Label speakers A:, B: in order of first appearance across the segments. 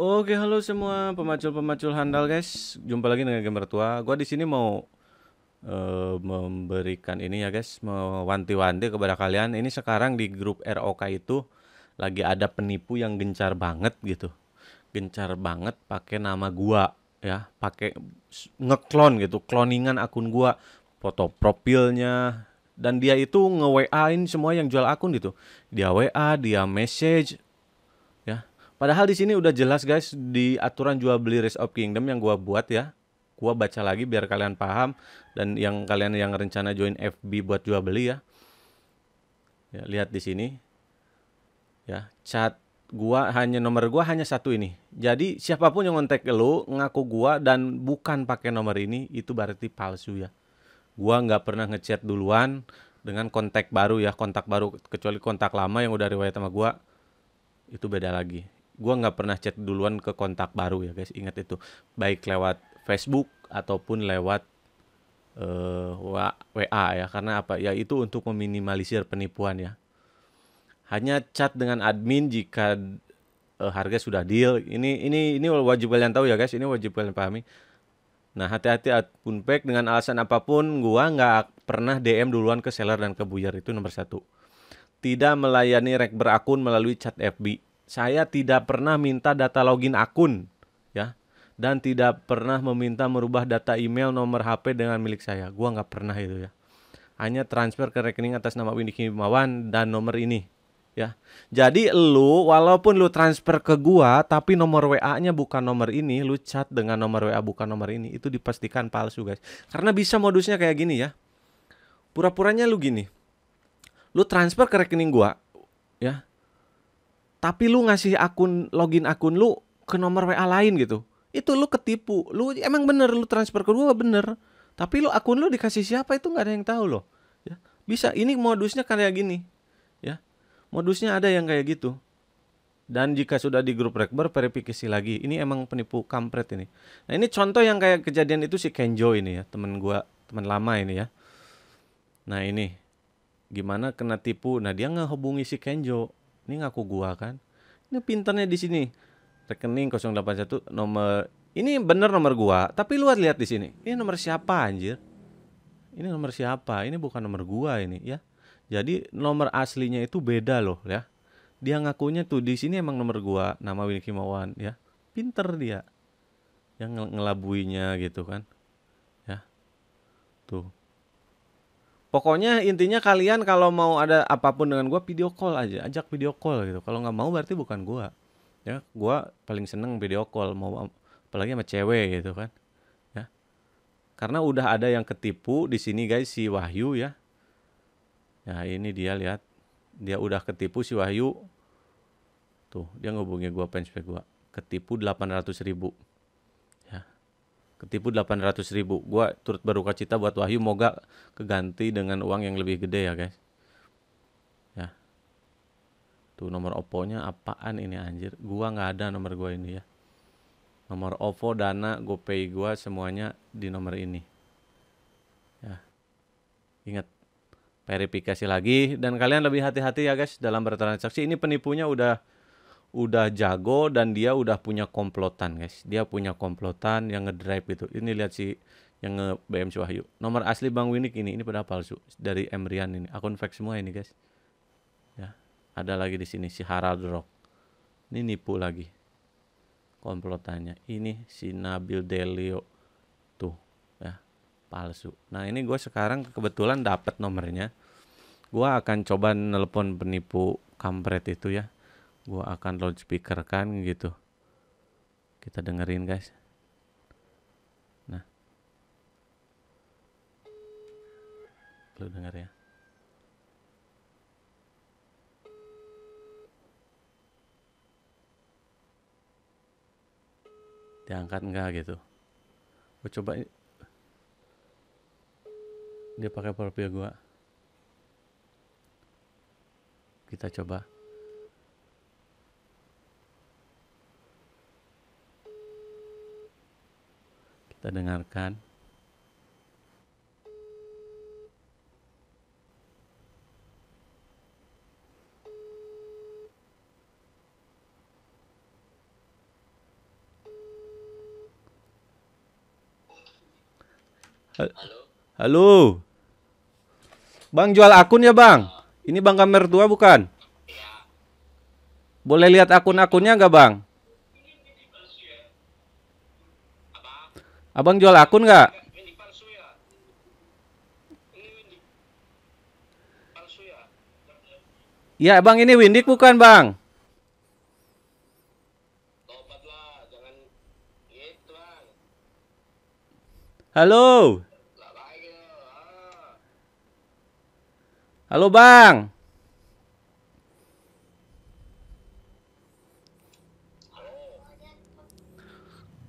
A: Oke, halo semua pemacul-pemacul handal guys. Jumpa lagi dengan gamer tua. Gua di sini mau uh, memberikan ini ya guys, mewanti-wanti kepada kalian. Ini sekarang di grup ROK itu lagi ada penipu yang gencar banget gitu. Gencar banget pakai nama gua ya, pakai ngeklon gitu, kloningan akun gua, foto profilnya dan dia itu nge-WA-in semua yang jual akun gitu. Dia WA, dia message, Padahal di sini udah jelas guys di aturan jual beli Rise of Kingdom yang gua buat ya. Gua baca lagi biar kalian paham dan yang kalian yang rencana join FB buat jual beli ya. Ya, lihat di sini. Ya, chat gua hanya nomor gua hanya satu ini. Jadi siapapun yang kontak lo ngaku gua dan bukan pakai nomor ini itu berarti palsu ya. Gua nggak pernah ngechat duluan dengan kontak baru ya, kontak baru kecuali kontak lama yang udah riwayat sama gua itu beda lagi gue nggak pernah chat duluan ke kontak baru ya guys ingat itu baik lewat Facebook ataupun lewat uh, WA ya karena apa ya itu untuk meminimalisir penipuan ya hanya chat dengan admin jika uh, harga sudah deal ini ini ini wajib kalian tahu ya guys ini wajib kalian pahami nah hati-hati akun fake dengan alasan apapun gua nggak pernah DM duluan ke seller dan ke buyer itu nomor satu tidak melayani rek berakun melalui chat FB saya tidak pernah minta data login akun ya dan tidak pernah meminta merubah data email nomor HP dengan milik saya. Gua nggak pernah itu ya. Hanya transfer ke rekening atas nama Windy Kimawan dan nomor ini ya. Jadi lu walaupun lu transfer ke gua tapi nomor WA-nya bukan nomor ini, lu chat dengan nomor WA bukan nomor ini, itu dipastikan palsu, guys. Karena bisa modusnya kayak gini ya. Pura-puranya lu gini. Lu transfer ke rekening gua ya tapi lu ngasih akun login akun lu ke nomor WA lain gitu itu lu ketipu lu emang bener lu transfer ke gua bener tapi lu akun lu dikasih siapa itu nggak ada yang tahu loh ya bisa ini modusnya kan kayak gini ya modusnya ada yang kayak gitu dan jika sudah di grup rekber verifikasi lagi ini emang penipu kampret ini nah ini contoh yang kayak kejadian itu si Kenjo ini ya temen gua teman lama ini ya nah ini gimana kena tipu nah dia ngehubungi si Kenjo ini ngaku gua kan ini pinternya di sini rekening 081 nomor ini bener nomor gua tapi lu lihat di sini ini nomor siapa anjir ini nomor siapa ini bukan nomor gua ini ya jadi nomor aslinya itu beda loh ya dia ngakunya tuh di sini emang nomor gua nama Winnie Kimawan ya pinter dia yang ngelabuinya gitu kan ya tuh Pokoknya intinya kalian kalau mau ada apapun dengan gue video call aja, ajak video call gitu. Kalau nggak mau berarti bukan gue. Ya, gue paling seneng video call mau apalagi sama cewek gitu kan. Ya. Karena udah ada yang ketipu di sini guys si Wahyu ya. ya ini dia lihat dia udah ketipu si Wahyu. Tuh dia ngubungi gue fanspage gue. Ketipu 800 ribu ketipu 800 ribu gue turut berduka cita buat Wahyu moga keganti dengan uang yang lebih gede ya guys ya tuh nomor Oppo-nya apaan ini anjir Gue gak ada nomor gue ini ya nomor OVO Dana GoPay gue semuanya di nomor ini ya ingat verifikasi lagi dan kalian lebih hati-hati ya guys dalam bertransaksi ini penipunya udah udah jago dan dia udah punya komplotan guys dia punya komplotan yang ngedrive itu ini lihat si yang nge BM Wahyu nomor asli Bang Winik ini ini pada palsu dari Emrian ini akun fake semua ini guys ya ada lagi di sini si Harald Rock ini nipu lagi komplotannya ini si Nabil Delio tuh ya palsu nah ini gue sekarang kebetulan dapat nomornya gue akan coba nelpon penipu kampret itu ya gua akan loudspeaker kan gitu kita dengerin guys nah lu denger ya diangkat enggak gitu gue coba dia pakai profil gua kita coba Kita dengarkan. Halo. Halo. Bang jual akun ya bang? Ini bang kamer tua bukan? Iya. Boleh lihat akun-akunnya nggak bang? Abang jual akun nggak? Ya bang ini Windik bukan bang? Halo. Halo bang.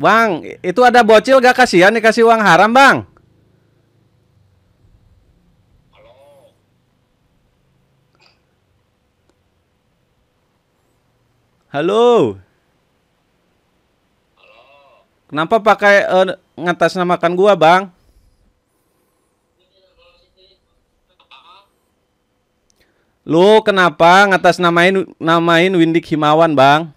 A: Bang, itu ada bocil gak kasihan dikasih uang haram, Bang? Halo. Halo. Kenapa pakai uh, eh, ngatas namakan gua, Bang? Lu kenapa ngatas namain namain Windik Himawan, Bang?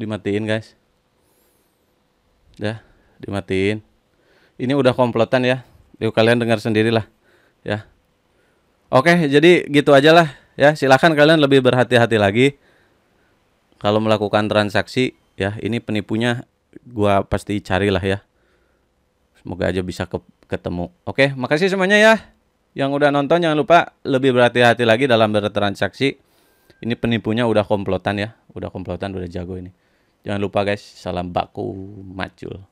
A: dimatiin guys ya dimatiin ini udah komplotan ya yuk kalian dengar sendirilah ya oke jadi gitu aja lah ya silahkan kalian lebih berhati-hati lagi kalau melakukan transaksi ya ini penipunya gua pasti carilah ya semoga aja bisa ke ketemu oke makasih semuanya ya yang udah nonton jangan lupa lebih berhati-hati lagi dalam bertransaksi ini penipunya udah komplotan ya udah komplotan udah jago ini Jangan lupa guys, salam baku macul.